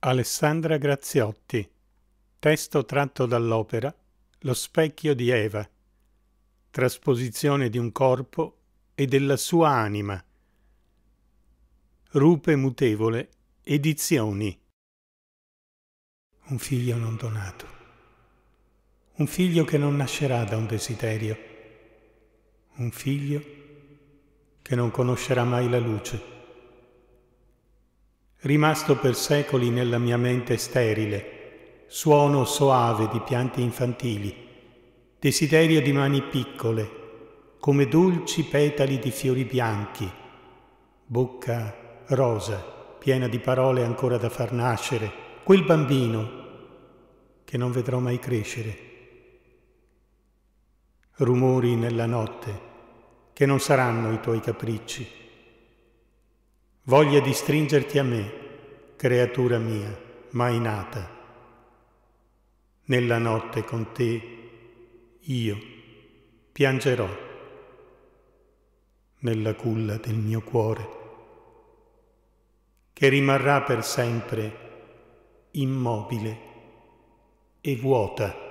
Alessandra Graziotti. Testo tratto dall'opera Lo specchio di Eva. Trasposizione di un corpo e della sua anima. Rupe mutevole. Edizioni. Un figlio non donato. Un figlio che non nascerà da un desiderio. Un figlio che non conoscerà mai la luce rimasto per secoli nella mia mente sterile, suono soave di piante infantili, desiderio di mani piccole, come dolci petali di fiori bianchi, bocca rosa, piena di parole ancora da far nascere, quel bambino che non vedrò mai crescere. Rumori nella notte, che non saranno i tuoi capricci voglia di stringerti a me, creatura mia, mai nata. Nella notte con te io piangerò nella culla del mio cuore, che rimarrà per sempre immobile e vuota.